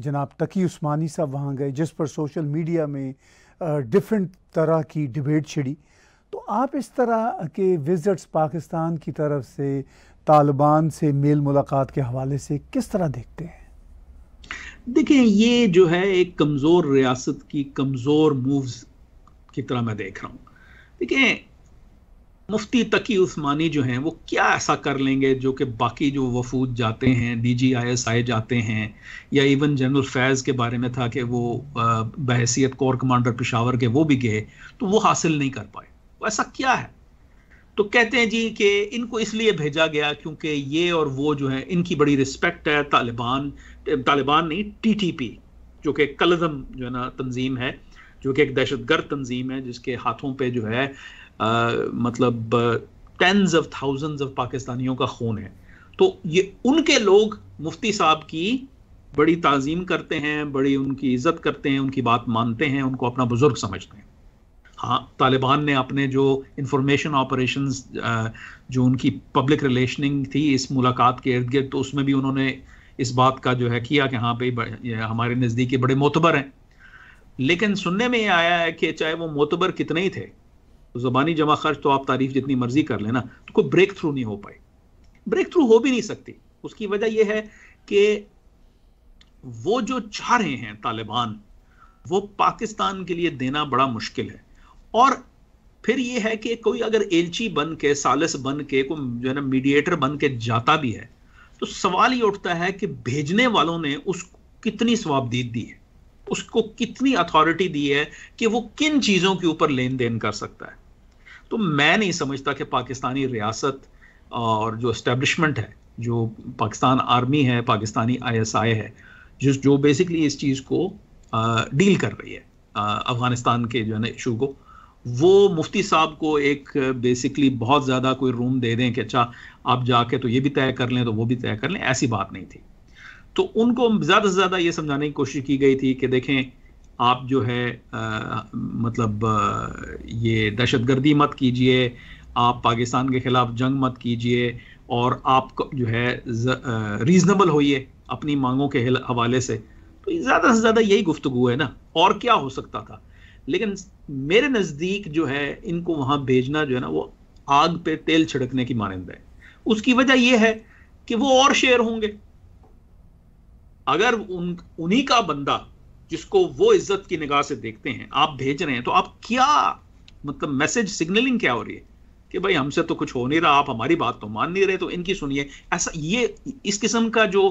जनाब तकी उस्मानी साहब वहाँ गए जिस पर सोशल मीडिया में डिफरेंट तरह की डिबेट छिड़ी तो आप इस तरह के विज़िट्स पाकिस्तान की तरफ से तालिबान से मेल मुलाकात के हवाले से किस तरह देखते हैं देखिए ये जो है एक कमज़ोर रियासत की कमज़ोर मूव्स की तरह मैं देख रहा हूँ देखें मुफ्ती तकी उस्मानी जो हैं वो क्या ऐसा कर लेंगे जो कि बाकी जो वफूद जाते हैं D G I S I जाते हैं या इवन जनरल फैज़ के बारे में था कि वो बहसीत कोर कमांडर पिशावर के वो भी गए तो वो हासिल नहीं कर पाए तो ऐसा क्या है तो कहते हैं जी कि इनको इसलिए भेजा गया क्योंकि ये और वो जो है इनकी बड़ी रिस्पेक्ट है तालिबान तालिबान नहीं टी टी पी जो कि कलदम जो है ना तंजीम है जो कि एक दहशत गर्द तंजीम है जिसके हाथों पे जो है मतलब टेंस ऑफ थाउजेंड्स ऑफ पाकिस्तानियों का खून है तो ये उनके लोग मुफ्ती साहब की बड़ी ताजीम करते हैं बड़ी उनकी इज्जत करते हैं उनकी बात मानते हैं उनको अपना बुजुर्ग समझते हैं हाँ तालिबान ने अपने जो इंफॉर्मेशन ऑपरेशन जो उनकी पब्लिक रिलेशनिंग थी इस मुलाकात के इर्द गिर्द तो उसमें भी उन्होंने इस बात का जो है किया कि हाँ भाई हमारे नज़दीकी बड़े मोतबर हैं लेकिन सुनने में ये आया है कि चाहे वो मोतबर कितने ही थे ज़ुबानी जमा खर्च तो आप तारीफ जितनी मर्जी कर लेना तो कोई ब्रेक थ्रू नहीं हो पाई ब्रेक थ्रू हो भी नहीं सकती उसकी वजह यह है कि वो जो चाह रहे हैं तालिबान वो पाकिस्तान के लिए देना बड़ा मुश्किल है और फिर यह है कि कोई अगर एलची बन के सालिस बन के कोई जो है ना मीडिएटर बन के जाता भी है तो सवाल ये उठता है कि भेजने वालों ने उस कितनी स्वाबदीद दी है उसको कितनी अथॉरिटी दी है कि वो किन चीज़ों के ऊपर लेन देन कर सकता है तो मैं नहीं समझता कि पाकिस्तानी रियासत और जो इस्टेब्लिशमेंट है जो पाकिस्तान आर्मी है पाकिस्तानी आईएसआई है जिस जो बेसिकली इस चीज़ को डील कर रही है अफ़गानिस्तान के जो है ना इशू को वो मुफ्ती साहब को एक बेसिकली बहुत ज़्यादा कोई रूम दे दें कि अच्छा आप जाके तो ये भी तय कर लें तो वो भी तय कर लें ऐसी बात नहीं थी तो उनको ज़्यादा से ज़्यादा ये समझाने की कोशिश की गई थी कि देखें आप जो है आ, मतलब आ, ये दहशतगर्दी मत कीजिए आप पाकिस्तान के ख़िलाफ़ जंग मत कीजिए और आप जो है रीज़नेबल होइए अपनी मांगों के हवाले से तो ज़्यादा से ज़्यादा यही गुफ्तगु है ना और क्या हो सकता था लेकिन मेरे नज़दीक जो है इनको वहाँ भेजना जो है ना वो आग पे तेल छिड़कने की मानंद है उसकी वजह यह है कि वो और शेर होंगे अगर उन उन्हीं का बंदा जिसको वो इज्जत की निगाह से देखते हैं आप भेज रहे हैं तो आप क्या मतलब मैसेज सिग्नलिंग क्या हो रही है कि भाई हमसे तो कुछ हो नहीं रहा आप हमारी बात तो मान नहीं रहे तो इनकी सुनिए ऐसा ये इस किस्म का जो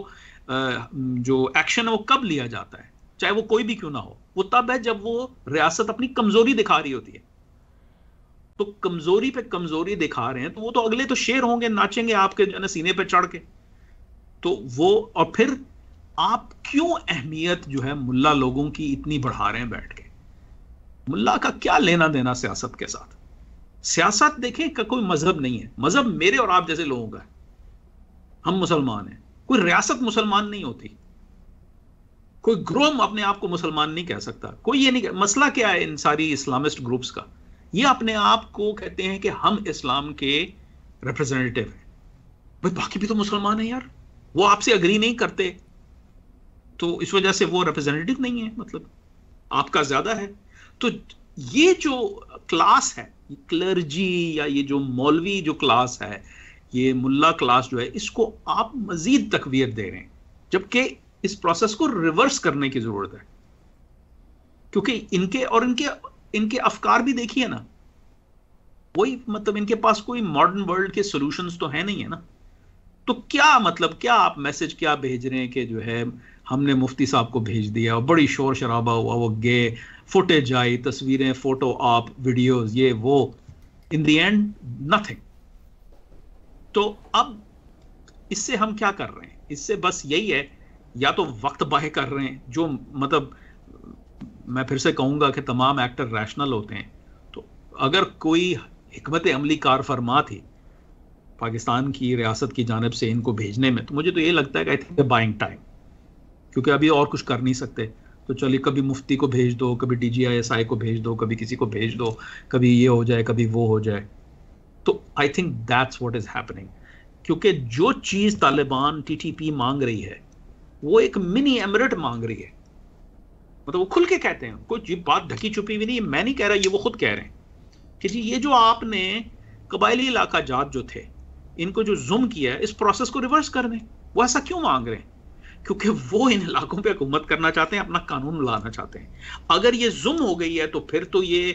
जो एक्शन है वो कब लिया जाता है चाहे वो कोई भी क्यों ना हो वो तब है जब वो रियासत अपनी कमजोरी दिखा रही होती है तो कमजोरी पे कमजोरी दिखा रहे हैं तो वो तो अगले तो शेर होंगे नाचेंगे आपके जो सीने पे चढ़ के तो वो और फिर आप क्यों अहमियत जो है मुल्ला लोगों की इतनी बढ़ा रहे हैं बैठ के मुल्ला का क्या लेना देना सियासत के साथ सियासत देखें का कोई मजहब नहीं है मजहब मेरे और आप जैसे लोगों का है हम मुसलमान हैं कोई रियासत मुसलमान नहीं होती कोई ग्रोह अपने आप को मुसलमान नहीं कह सकता कोई ये नहीं कह, मसला क्या है इन सारी इस्लामिस्ट ग्रुप्स का ये अपने आप को कहते हैं कि हम इस्लाम के रिप्रेजेंटेटिव हैं भाई बाकी भी तो मुसलमान हैं यार वो आपसे अग्री नहीं करते तो इस वजह से वो रिप्रेजेंटेटिव नहीं है मतलब आपका ज्यादा है तो ये जो क्लास है क्लर्जी या ये जो मौलवी जो क्लास है ये मुल्ला क्लास जो है इसको आप मजीद तकवीत दे रहे हैं जबकि इस प्रोसेस को रिवर्स करने की जरूरत है क्योंकि इनके और इनके इनके अफकार भी देखिए ना वही मतलब इनके पास कोई मॉडर्न वर्ल्ड के सॉल्यूशंस तो है नहीं है ना तो क्या मतलब क्या आप मैसेज क्या भेज रहे हैं कि जो है हमने मुफ्ती साहब को भेज दिया और बड़ी शोर शराबा हुआ वो गए फुटेज आई तस्वीरें फोटो आप वीडियोस ये वो इन दी एंड नथिंग तो अब इससे हम क्या कर रहे हैं इससे बस यही है या तो वक्त बाह कर रहे हैं जो मतलब मैं फिर से कहूंगा कि तमाम एक्टर रैशनल होते हैं तो अगर कोई हमत अमली कार फरमा थी पाकिस्तान की रियासत की जानब से इनको भेजने में तो मुझे तो ये लगता है कि आई थिंक बाइंग टाइम क्योंकि अभी और कुछ कर नहीं सकते तो चलिए कभी मुफ्ती को भेज दो कभी D G I S I को भेज दो कभी किसी को भेज दो कभी ये हो जाए कभी वो हो जाए तो I think that's what is happening क्योंकि जो चीज तालिबान टी टी पी मांग रही है वो एक मिनी एमरेट मांग रही है मतलब वो खुल के कहते हैं कुछ ये बात ढकी छुपी हुई नहीं मैं नहीं कह रहा ये वो खुद कह रहे हैं कि जी ये जो आपने कबायली इलाका जात जो थे इनको जो जुम किया है इस प्रोसेस को रिवर्स कर दें वो ऐसा क्यों मांग रहे हैं क्योंकि वो इन इलाकों पे हुकूमत करना चाहते हैं अपना कानून लाना चाहते हैं अगर ये जुम हो गई है तो फिर तो ये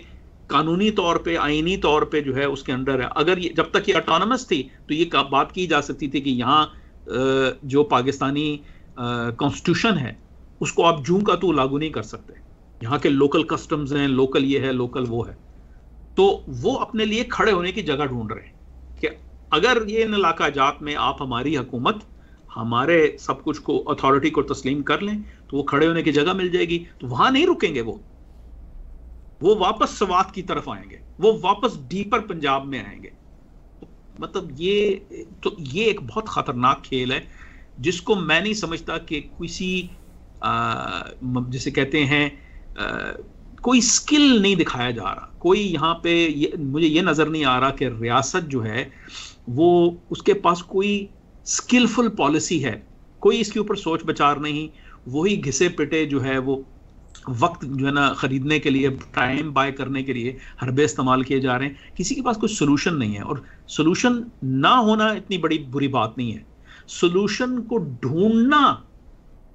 कानूनी तौर पे आइनी तौर पे जो है उसके अंडर है अगर ये जब तक ये ऑटोनमस थी तो ये बात की जा सकती थी कि यहाँ जो पाकिस्तानी कॉन्स्टिट्यूशन है उसको आप जू का तो लागू नहीं कर सकते यहाँ के लोकल कस्टम्स हैं लोकल ये है लोकल वो है तो वो अपने लिए खड़े होने की जगह ढूंढ रहे हैं कि अगर ये इन इलाका जात में आप हमारी हुकूमत हमारे सब कुछ को अथॉरिटी को तस्लीम कर लें तो वो खड़े होने की जगह मिल जाएगी तो वहां नहीं रुकेंगे वो वो वापस सवात की तरफ आएंगे वो वापस डीपर पंजाब में आएंगे तो मतलब ये तो ये एक बहुत खतरनाक खेल है जिसको मैं नहीं समझता कि किसी जैसे कहते हैं आ, कोई स्किल नहीं दिखाया जा रहा कोई यहाँ पे ये, मुझे ये नज़र नहीं आ रहा कि रियासत जो है वो उसके पास कोई स्किलफुल पॉलिसी है कोई इसके ऊपर सोच बचार नहीं वही घिसे पिटे जो है वो वक्त जो है ना खरीदने के लिए टाइम बाय करने के लिए हरबे इस्तेमाल किए जा रहे हैं किसी के पास कोई सोल्यूशन नहीं है और सोल्यूशन ना होना इतनी बड़ी बुरी बात नहीं है सोल्यूशन को ढूंढना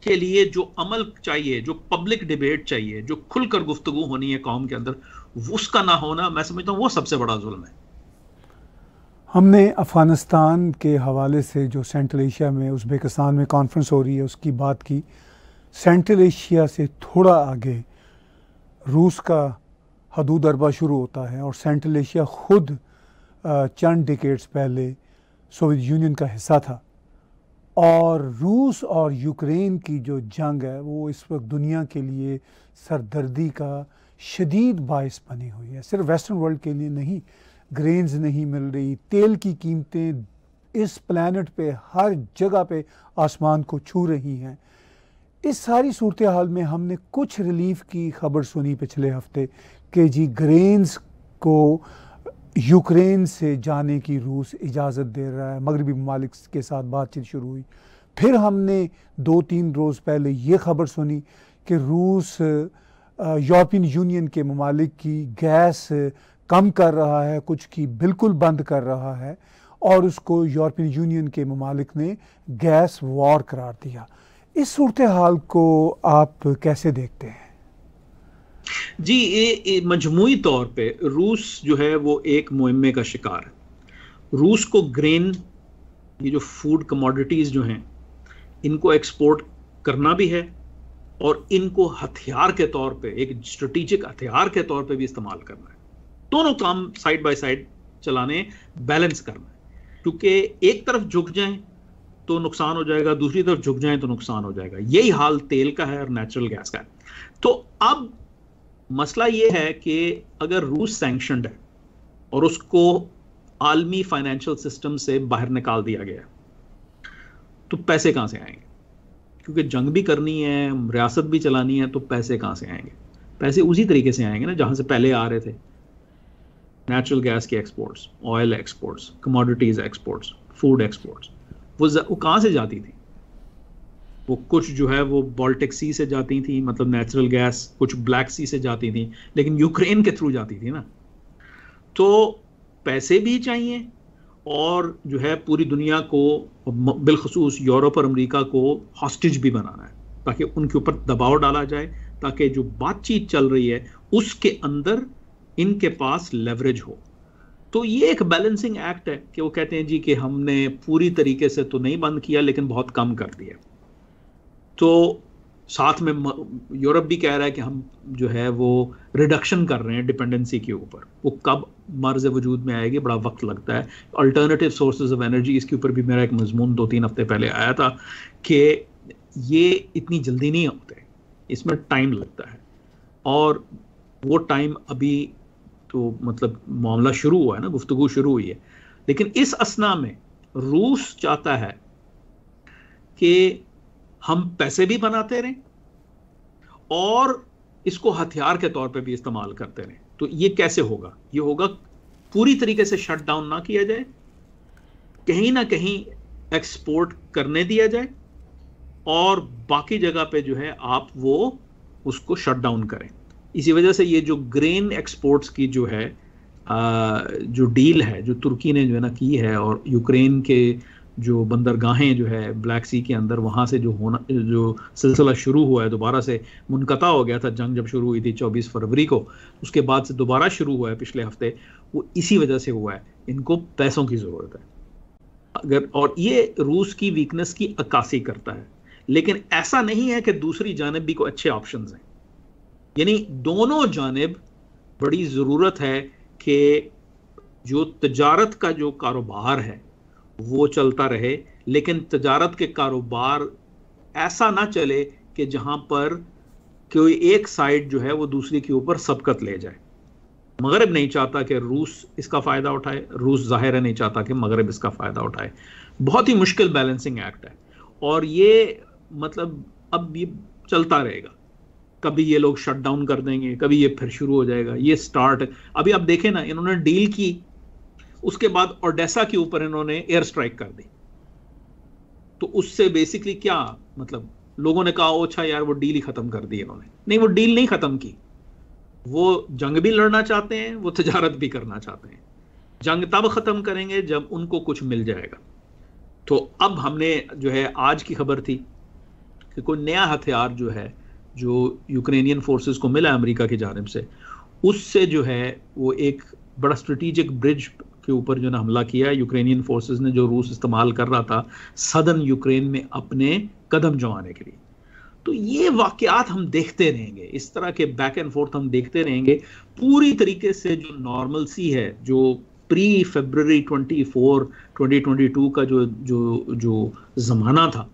के लिए जो अमल चाहिए जो पब्लिक डिबेट चाहिए जो खुलकर गुफ्तगु होनी है कौम के अंदर उसका ना होना मैं समझता हूँ वो सबसे बड़ा जुल्म है हमने अफ़गानिस्तान के हवाले से जो सेंट्रल एशिया में उज़्बेकिस्तान में कॉन्फ्रेंस हो रही है उसकी बात की सेंट्रल एशिया से थोड़ा आगे रूस का हदूद अरबा शुरू होता है और सेंट्रल एशिया ख़ुद चंद डिकेट्स पहले सोवियत यूनियन का हिस्सा था और रूस और यूक्रेन की जो जंग है वो इस वक्त दुनिया के लिए सरदर्दी का शदीद बायस बनी हुई है सिर्फ वेस्टर्न वर्ल्ड के लिए नहीं ग्रेन्स नहीं मिल रही तेल की कीमतें इस प्लानट पे हर जगह पे आसमान को छू रही हैं इस सारी सूरत हाल में हमने कुछ रिलीफ की खबर सुनी पिछले हफ्ते कि जी ग्रेन्स को यूक्रेन से जाने की रूस इजाज़त दे रहा है मगरबी ममालिक के साथ बातचीत शुरू हुई फिर हमने दो तीन रोज़ पहले ये खबर सुनी कि रूस यूरोपियन यूनियन के ममालिक की गैस कम कर रहा है कुछ की बिल्कुल बंद कर रहा है और उसको यूरोपियन यूनियन के ममालिक ने गैस वॉर करार दिया इस सूरत हाल को आप कैसे देखते हैं जी ये मजमू तौर पे रूस जो है वो एक मुहिमे का शिकार है रूस को ग्रेन ये जो फूड कमोडिटीज़ जो हैं इनको एक्सपोर्ट करना भी है और इनको हथियार के तौर पे एक स्ट्रेटिजिक हथियार के तौर पे भी इस्तेमाल करना है दोनों काम साइड बाय साइड चलाने बैलेंस करना है क्योंकि एक तरफ झुक जाए तो नुकसान हो जाएगा दूसरी तरफ झुक जाए तो नुकसान हो जाएगा यही हाल तेल का है और नेचुरल गैस का है तो अब मसला यह है कि अगर रूस सैंक्शनड है और उसको आलमी फाइनेंशियल सिस्टम से बाहर निकाल दिया गया तो पैसे कहां से आएंगे क्योंकि जंग भी करनी है रियासत भी चलानी है तो पैसे कहां से आएंगे पैसे उसी तरीके से आएंगे ना जहां से पहले आ रहे थे नेचुरल गैस के exports oil exports commodities exports food exports वो वो कहाँ से जाती थी वो कुछ जो है वो बॉल्टिक सी से जाती थी मतलब नेचुरल गैस कुछ ब्लैक सी से जाती थी लेकिन यूक्रेन के थ्रू जाती थी ना तो पैसे भी चाहिए और जो है पूरी दुनिया को बिलखसूस यूरोप और अमेरिका को हॉस्टेज भी बनाना है ताकि उनके ऊपर दबाव डाला जाए ताकि जो बातचीत चल रही है उसके अंदर इनके पास लेवरेज हो तो ये एक बैलेंसिंग एक्ट है कि वो कहते हैं जी कि हमने पूरी तरीके से तो नहीं बंद किया लेकिन बहुत कम कर दिया तो साथ में यूरोप भी कह रहा है कि हम जो है वो रिडक्शन कर रहे हैं डिपेंडेंसी के ऊपर वो कब मर्ज वजूद में आएगी बड़ा वक्त लगता है अल्टरनेटिव सोर्सेज ऑफ एनर्जी इसके ऊपर भी मेरा एक मजमून दो तीन हफ्ते पहले आया था कि ये इतनी जल्दी नहीं होते इसमें टाइम लगता है और वो टाइम अभी तो मतलब मामला शुरू हुआ है ना गुफ्तु शुरू हुई है लेकिन इस असना में रूस चाहता है कि हम पैसे भी बनाते रहें और इसको हथियार के तौर पे भी इस्तेमाल करते रहें तो ये कैसे होगा ये होगा पूरी तरीके से शट डाउन ना किया जाए कहीं ना कहीं एक्सपोर्ट करने दिया जाए और बाकी जगह पे जो है आप वो उसको शट डाउन करें इसी वजह से ये जो ग्रेन एक्सपोर्ट्स की जो है जो डील है जो तुर्की ने जो है ना की है और यूक्रेन के जो बंदरगाहें जो है ब्लैक सी के अंदर वहाँ से जो होना जो सिलसिला शुरू हुआ है दोबारा से मुनकता हो गया था जंग जब शुरू हुई थी 24 फरवरी को उसके बाद से दोबारा शुरू हुआ है पिछले हफ्ते वो इसी वजह से हुआ है इनको पैसों की ज़रूरत है अगर और ये रूस की वीकनेस की अक्कासी करता है लेकिन ऐसा नहीं है कि दूसरी जानब भी कोई अच्छे ऑप्शन हैं यानी दोनों जानब बड़ी ज़रूरत है कि जो तजारत का जो कारोबार है वो चलता रहे लेकिन तजारत के कारोबार ऐसा ना चले कि जहाँ पर कोई एक साइड जो है वो दूसरी के ऊपर सबकत ले जाए मगरब नहीं चाहता कि रूस इसका फ़ायदा उठाए रूस ज़ाहिर है नहीं चाहता कि मगरब इसका फ़ायदा उठाए बहुत ही मुश्किल बैलेंसिंग एक्ट है और ये मतलब अब ये चलता रहेगा कभी ये लोग शट डाउन कर देंगे कभी ये फिर शुरू हो जाएगा ये स्टार्ट अभी आप देखें ना इन्होंने डील की उसके बाद ओडेसा के ऊपर इन्होंने एयर स्ट्राइक कर दी तो उससे बेसिकली क्या मतलब लोगों ने कहा अच्छा यार वो डील ही खत्म कर दी इन्होंने नहीं वो डील नहीं खत्म की वो जंग भी लड़ना चाहते हैं वो तजारत भी करना चाहते हैं जंग तब खत्म करेंगे जब उनको कुछ मिल जाएगा तो अब हमने जो है आज की खबर थी कि कोई नया हथियार जो है जो यूक्रेनियन फोर्सेस को मिला अमेरिका की जानब से उससे जो है वो एक बड़ा स्ट्रेटिजिक ब्रिज के ऊपर जो ना हमला किया यूक्रेनियन फोर्सेस ने जो रूस इस्तेमाल कर रहा था सदन यूक्रेन में अपने कदम जमाने के लिए तो ये वाकयात हम देखते रहेंगे इस तरह के बैक एंड फोर्थ हम देखते रहेंगे पूरी तरीके से जो नॉर्मल सी है जो प्री फेबररी 24 2022 का जो जो जो ज़माना था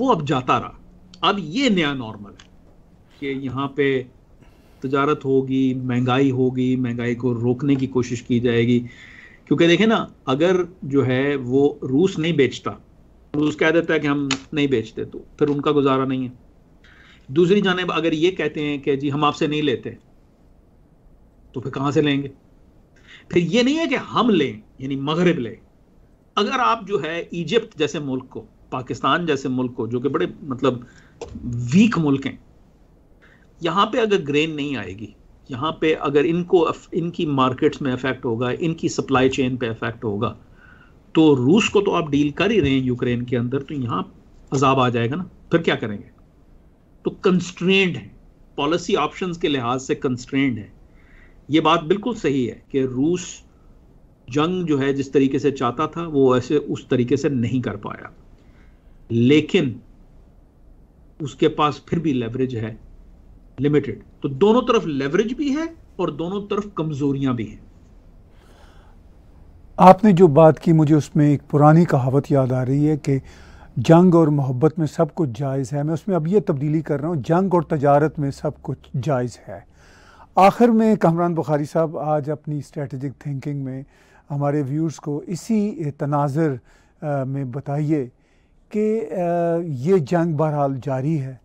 वो अब जाता रहा अब ये नया नॉर्मल है कि यहाँ पे तजारत होगी महंगाई होगी महंगाई को रोकने की कोशिश की जाएगी क्योंकि देखें ना अगर जो है वो रूस नहीं बेचता रूस कह देता है कि हम नहीं बेचते तो फिर उनका गुजारा नहीं है दूसरी जानब अगर ये कहते हैं कि जी हम आपसे नहीं लेते तो फिर कहाँ से लेंगे फिर ये नहीं है कि हम लें यानी मगरब लें अगर आप जो है इजिप्ट जैसे मुल्क को पाकिस्तान जैसे मुल्क को जो कि बड़े मतलब वीक मुल्क हैं यहाँ पे अगर ग्रेन नहीं आएगी यहाँ पे अगर इनको इनकी मार्केट्स में इफेक्ट होगा इनकी सप्लाई चेन पे इफेक्ट होगा तो रूस को तो आप डील कर ही रहे हैं यूक्रेन के अंदर तो यहाँ अजाब आ जाएगा ना फिर क्या करेंगे तो कंस्ट्रेंड है पॉलिसी ऑप्शन के लिहाज से कंस्ट्रेंड है ये बात बिल्कुल सही है कि रूस जंग जो है जिस तरीके से चाहता था वो ऐसे उस तरीके से नहीं कर पाया लेकिन उसके पास फिर भी लेवरेज है लिमिटेड तो दोनों तरफ लेवरेज भी है और दोनों तरफ कमजोरियां भी हैं आपने जो बात की मुझे उसमें एक पुरानी कहावत याद आ रही है कि जंग और मोहब्बत में सब कुछ जायज़ है मैं उसमें अब ये तब्दीली कर रहा हूँ जंग और तजारत में सब कुछ जायज़ है आखिर में कमरान बुखारी साहब आज अपनी स्ट्रेटजिक थिंकिंग में हमारे व्यूर्स को इसी तनाजर में बताइए कि ये जंग बहरहाल जारी है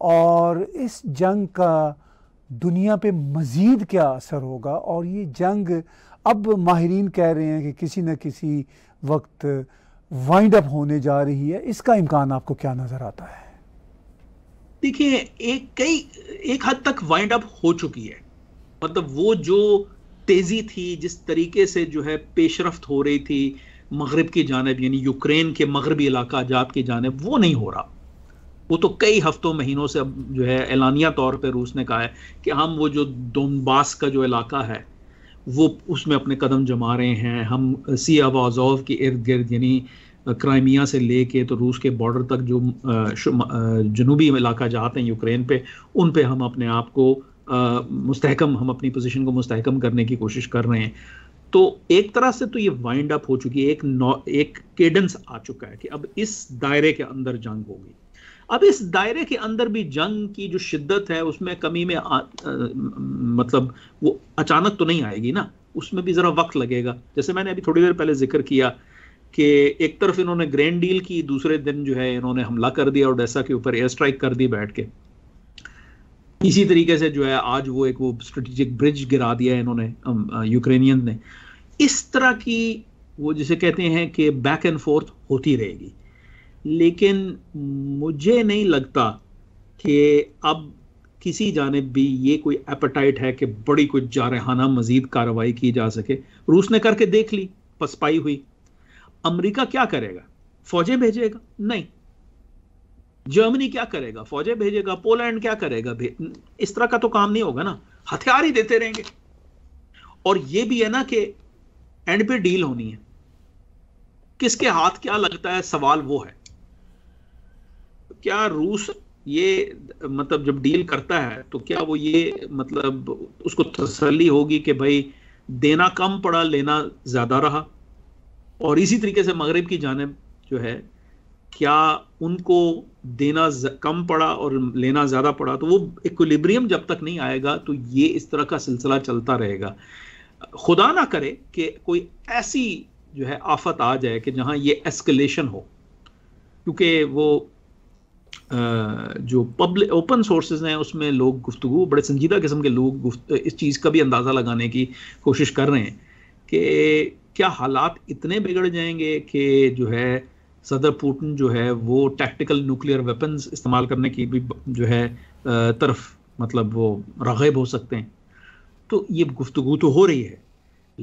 और इस जंग का दुनिया पे मज़ीद क्या असर होगा और ये जंग अब माहरीन कह रहे हैं कि किसी न किसी वक्त वाइंड अप होने जा रही है इसका इम्कान आपको क्या नज़र आता है देखिए एक कई एक हद तक वाइंड अप हो चुकी है मतलब वो जो तेज़ी थी जिस तरीके से जो है पेशरफ़्त हो रही थी मगरब की जानब यानी यूक्रेन के मगरबी इलाका जात की जानब वो नहीं हो रहा वो तो कई हफ्तों महीनों से अब जो है ऐलानिया तौर पर रूस ने कहा है कि हम वो जो दोनबास का जो इलाका है वो उसमें अपने कदम जमा रहे हैं हम सी आवाजोव के इर्द गिर्द यानी क्राइमिया से लेके तो रूस के बॉर्डर तक जो जनूबी इलाका जाते हैं यूक्रेन पे उन पे हम अपने आप को मस्तकम हम अपनी पोजीशन को मुस्तहकम करने की कोशिश कर रहे हैं तो एक तरह से तो ये वाइंड अप हो चुकी है एक एक केडेंस आ चुका है कि अब इस दायरे के अंदर जंग होगी अब इस दायरे के अंदर भी जंग की जो शिद्दत है उसमें कमी में आ, आ, मतलब वो अचानक तो नहीं आएगी ना उसमें भी ज़रा वक्त लगेगा जैसे मैंने अभी थोड़ी देर पहले जिक्र किया कि एक तरफ इन्होंने ग्रैंड डील की दूसरे दिन जो है इन्होंने हमला कर दिया और डेसा के ऊपर एयर स्ट्राइक कर दी बैठ के इसी तरीके से जो है आज वो एक वो स्ट्रेटेजिक ब्रिज गिरा दिया इन्होंने यूक्रेनियन ने इस तरह की वो जिसे कहते हैं कि बैक एंड फोर्थ होती रहेगी लेकिन मुझे नहीं लगता कि अब किसी जानब भी ये कोई एपेटाइट है कि बड़ी कुछ जारहाना मजीद कार्रवाई की जा सके रूस ने करके देख ली पसपाई हुई अमेरिका क्या करेगा फौजें भेजेगा नहीं जर्मनी क्या करेगा फौजें भेजेगा पोलैंड क्या करेगा इस तरह का तो काम नहीं होगा ना हथियार ही देते रहेंगे और ये भी है ना कि एंड पे डील होनी है किसके हाथ क्या लगता है सवाल वो है क्या रूस ये मतलब जब डील करता है तो क्या वो ये मतलब उसको तसली होगी कि भाई देना कम पड़ा लेना ज्यादा रहा और इसी तरीके से मगरब की जानब जो है क्या उनको देना कम पड़ा और लेना ज़्यादा पड़ा तो वो इक्विलिब्रियम जब तक नहीं आएगा तो ये इस तरह का सिलसिला चलता रहेगा खुदा ना करे कि कोई ऐसी जो है आफत आ जाए कि जहाँ ये एस्केलेशन हो क्योंकि वो जो पब्लिक ओपन सोर्सेज हैं उसमें लोग गुफ्तु बड़े संजीदा किस्म के लोग इस चीज़ का भी अंदाज़ा लगाने की कोशिश कर रहे हैं कि क्या हालात इतने बिगड़ जाएंगे कि जो है सदर पुटिन जो है वो टैक्टिकल न्यूक्लियर वेपन्स इस्तेमाल करने की भी जो है तरफ मतलब वो रागब हो सकते हैं तो ये गुफ्तु तो हो रही है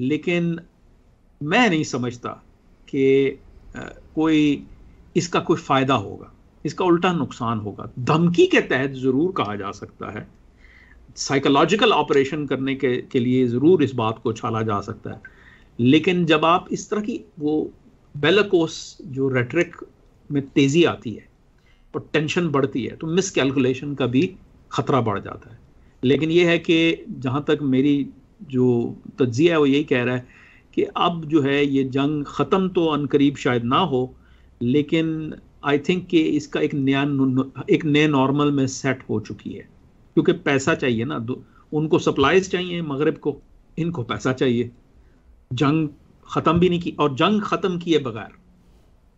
लेकिन मैं नहीं समझता कि कोई इसका कोई फ़ायदा होगा इसका उल्टा नुकसान होगा धमकी के तहत ज़रूर कहा जा सकता है साइकोलॉजिकल ऑपरेशन करने के के लिए ज़रूर इस बात को छाला जा सकता है लेकिन जब आप इस तरह की वो बेलकोस जो रेटरिक में तेज़ी आती है और टेंशन बढ़ती है तो मिसकैलकुलेशन का भी ख़तरा बढ़ जाता है लेकिन यह है कि जहाँ तक मेरी जो तजिया है वो यही कह रहा है कि अब जो है ये जंग ख़त्म तो अनकरीब शायद ना हो लेकिन आई थिंक कि इसका एक नया एक नए नॉर्मल में सेट हो चुकी है क्योंकि पैसा चाहिए ना उनको सप्लाईज चाहिए मगरब को इनको पैसा चाहिए जंग ख़त्म भी नहीं की और जंग ख़त्म किए बगैर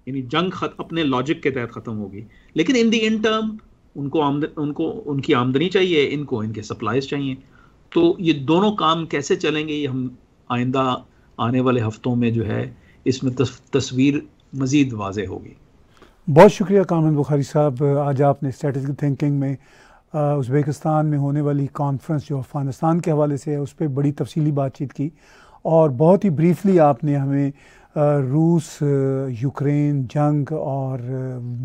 यानी जंग खत, अपने लॉजिक के तहत ख़त्म होगी लेकिन इन दी इन टर्म उनको आमद उनको उनकी आमदनी चाहिए इनको इनके सप्लाईज चाहिए तो ये दोनों काम कैसे चलेंगे ये हम आइंदा आने वाले हफ्तों में जो है इसमें तस्वीर मज़ीद वाज होगी बहुत शुक्रिया कामन बुखारी साहब आज आपने स्ट्रेटिक थिंकिंग में उज़्बेकिस्तान में होने वाली कॉन्फ्रेंस जो अफ़गानिस्तान के हवाले से है उस पर बड़ी तफसीली बातचीत की और बहुत ही ब्रीफली आपने हमें रूस यूक्रेन जंग और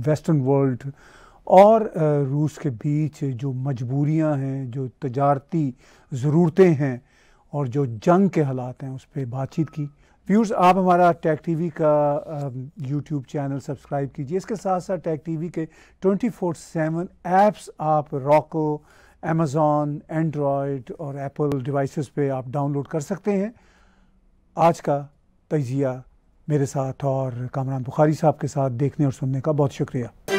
वेस्टर्न वर्ल्ड और रूस के बीच जो मजबूरियां हैं जो तजारती ज़रूरतें हैं और जो जंग के हालात हैं उस पर बातचीत की व्यूर्स आप हमारा टैग टीवी का यूट्यूब चैनल सब्सक्राइब कीजिए इसके साथ साथ टैग टीवी के 24 फोर सेवन ऐप्स आप रॉको एमज़ॉन एंड्रॉयड और एप्पल डिवाइसेस पे आप डाउनलोड कर सकते हैं आज का तजिया मेरे साथ और कामरान बुखारी साहब के साथ देखने और सुनने का बहुत शुक्रिया